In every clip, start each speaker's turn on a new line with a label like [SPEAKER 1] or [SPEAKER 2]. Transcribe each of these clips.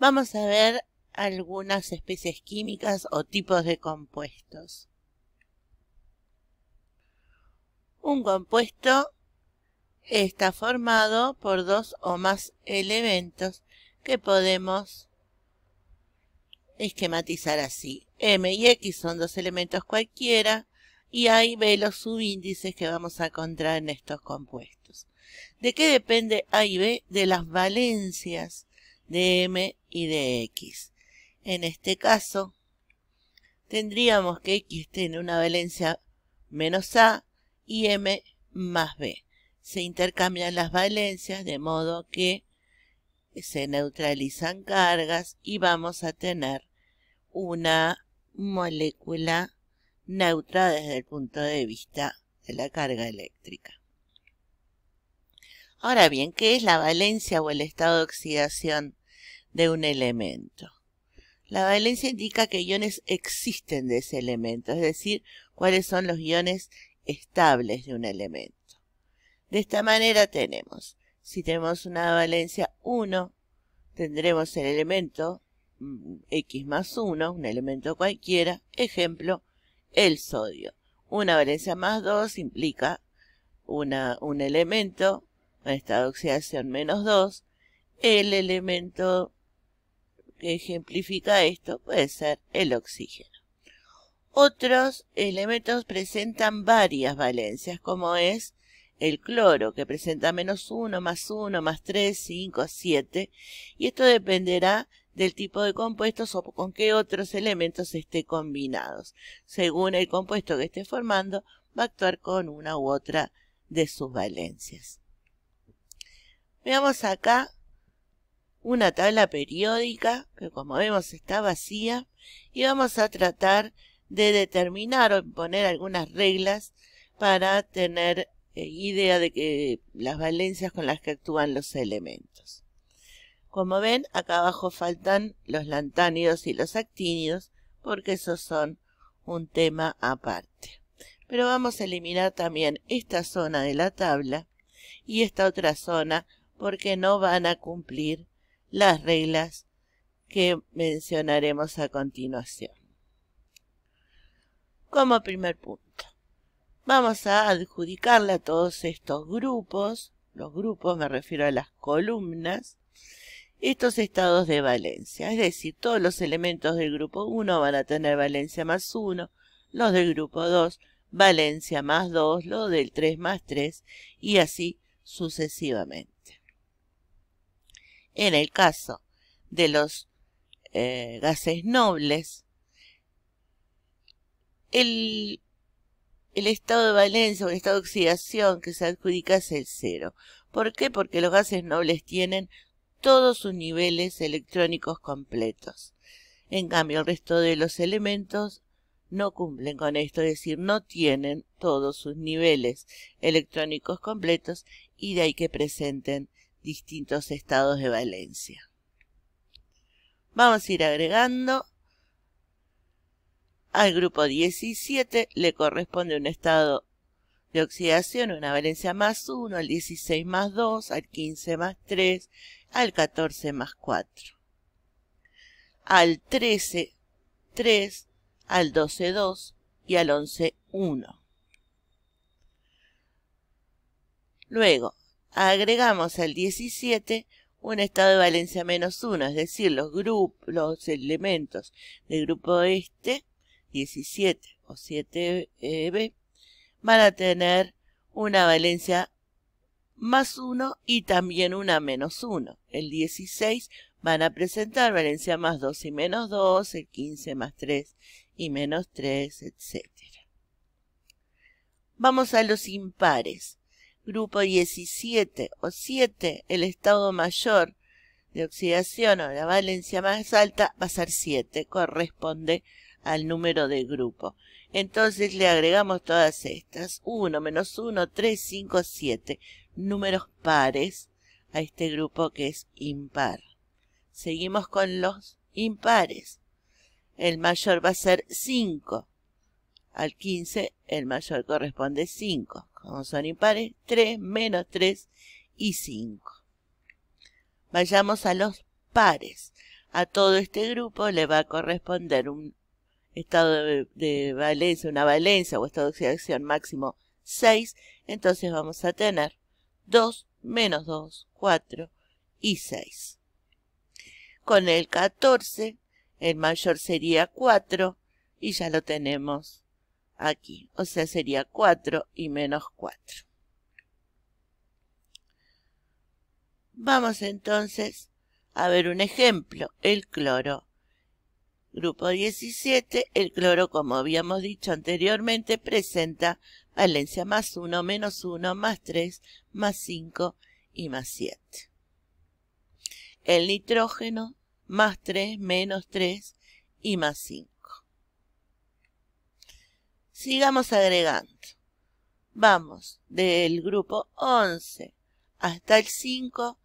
[SPEAKER 1] vamos a ver algunas especies químicas o tipos de compuestos. Un compuesto está formado por dos o más elementos que podemos esquematizar así. M y X son dos elementos cualquiera y A y B los subíndices que vamos a encontrar en estos compuestos. ¿De qué depende A y B? De las valencias de m y de x. En este caso, tendríamos que x tiene una valencia menos a y m más b. Se intercambian las valencias de modo que se neutralizan cargas y vamos a tener una molécula neutra desde el punto de vista de la carga eléctrica. Ahora bien, ¿qué es la valencia o el estado de oxidación de un elemento. La valencia indica que iones existen de ese elemento, es decir, cuáles son los iones estables de un elemento. De esta manera tenemos, si tenemos una valencia 1, tendremos el elemento mm, X más 1, un elemento cualquiera, ejemplo, el sodio. Una valencia más 2 implica una, un elemento en estado de oxidación menos 2, el elemento que ejemplifica esto puede ser el oxígeno. Otros elementos presentan varias valencias, como es el cloro, que presenta menos 1, más 1, más 3, 5, 7, y esto dependerá del tipo de compuestos o con qué otros elementos esté combinados. Según el compuesto que esté formando, va a actuar con una u otra de sus valencias. Veamos acá una tabla periódica que como vemos está vacía y vamos a tratar de determinar o poner algunas reglas para tener eh, idea de que las valencias con las que actúan los elementos. Como ven, acá abajo faltan los lantánidos y los actínidos porque esos son un tema aparte. Pero vamos a eliminar también esta zona de la tabla y esta otra zona porque no van a cumplir las reglas que mencionaremos a continuación. Como primer punto, vamos a adjudicarle a todos estos grupos, los grupos me refiero a las columnas, estos estados de valencia, es decir, todos los elementos del grupo 1 van a tener valencia más 1, los del grupo 2 valencia más 2, los del 3 más 3 y así sucesivamente. En el caso de los eh, gases nobles, el, el, estado de valencia o el estado de oxidación que se adjudica es el cero. ¿Por qué? Porque los gases nobles tienen todos sus niveles electrónicos completos. En cambio, el resto de los elementos no cumplen con esto, es decir, no tienen todos sus niveles electrónicos completos y de ahí que presenten distintos estados de Valencia. Vamos a ir agregando. Al grupo 17 le corresponde un estado de oxidación, una valencia más 1, al 16 más 2, al 15 más 3, al 14 más 4. Al 13, 3, al 12, 2 y al 11, 1. Luego, agregamos al 17 un estado de valencia menos 1, es decir, los, los elementos del grupo este, 17 o 7b, eh, van a tener una valencia más 1 y también una menos 1. El 16 van a presentar valencia más 2 y menos 2, el 15 más 3 y menos 3, etc. Vamos a los impares. Grupo 17 o 7, el estado mayor de oxidación o la valencia más alta va a ser 7, corresponde al número de grupo. Entonces le agregamos todas estas, 1 menos 1, 3, 5, 7, números pares a este grupo que es impar. Seguimos con los impares. El mayor va a ser 5, al 15 el mayor corresponde 5. Como son impares, 3 menos 3 y 5. Vayamos a los pares. A todo este grupo le va a corresponder un estado de, valencia, una valencia o estado de oxidación máximo 6. Entonces vamos a tener 2 menos 2, 4 y 6. Con el 14, el mayor sería 4 y ya lo tenemos aquí. O sea, sería 4 y menos 4. Vamos entonces a ver un ejemplo. El cloro. Grupo 17, el cloro, como habíamos dicho anteriormente, presenta valencia más 1, menos 1, más 3, más 5 y más 7. El nitrógeno, más 3, menos 3 y más 5. Sigamos agregando. Vamos del grupo 11 hasta el 5.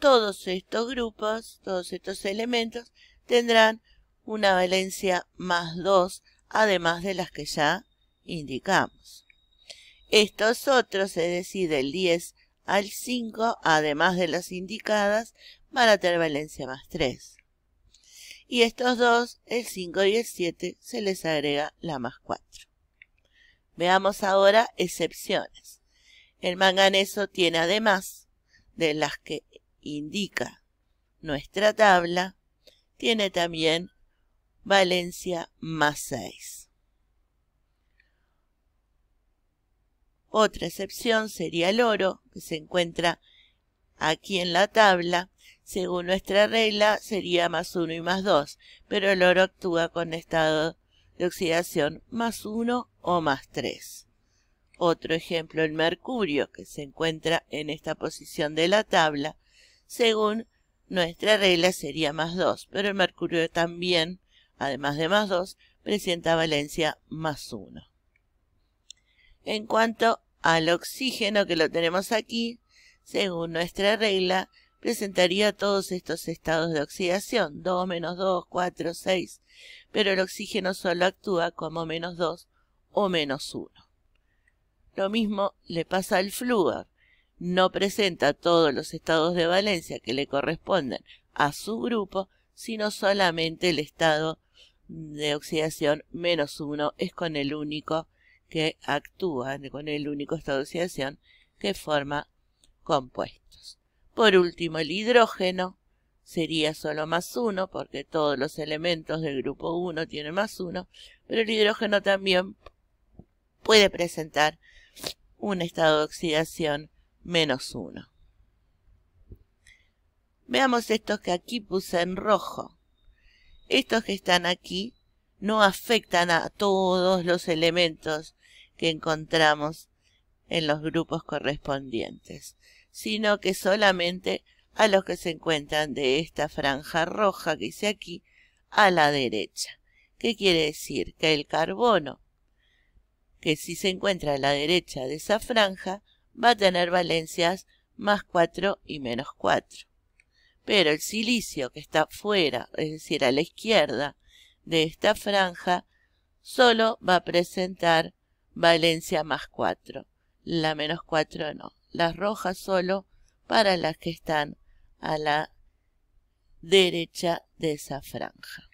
[SPEAKER 1] Todos estos grupos, todos estos elementos tendrán una valencia más 2, además de las que ya indicamos. Estos otros, es decir, del 10 al 5, además de las indicadas, van a tener valencia más 3. Y estos dos, el 5 y el 7, se les agrega la más 4. Veamos ahora excepciones. El manganeso tiene además de las que indica nuestra tabla, tiene también valencia más 6. Otra excepción sería el oro, que se encuentra aquí en la tabla. Según nuestra regla sería más 1 y más 2, pero el oro actúa con estado de oxidación más 1 o más 3. Otro ejemplo, el mercurio, que se encuentra en esta posición de la tabla, según nuestra regla sería más 2, pero el mercurio también, además de más 2, presenta valencia más 1. En cuanto al oxígeno que lo tenemos aquí, según nuestra regla, presentaría todos estos estados de oxidación, 2, menos 2, 4, 6, pero el oxígeno solo actúa como menos 2 o menos 1. Lo mismo le pasa al flúor, no presenta todos los estados de valencia que le corresponden a su grupo, sino solamente el estado de oxidación menos 1 es con el único que actúa, con el único estado de oxidación que forma compuestos. Por último, el hidrógeno sería solo más uno, porque todos los elementos del grupo 1 tienen más uno, pero el hidrógeno también puede presentar un estado de oxidación menos uno. Veamos estos que aquí puse en rojo. Estos que están aquí no afectan a todos los elementos que encontramos en los grupos correspondientes sino que solamente a los que se encuentran de esta franja roja que hice aquí a la derecha. ¿Qué quiere decir? Que el carbono, que si se encuentra a la derecha de esa franja, va a tener valencias más 4 y menos 4. Pero el silicio que está fuera, es decir, a la izquierda de esta franja, solo va a presentar valencia más 4. La menos 4 no las rojas solo para las que están a la derecha de esa franja.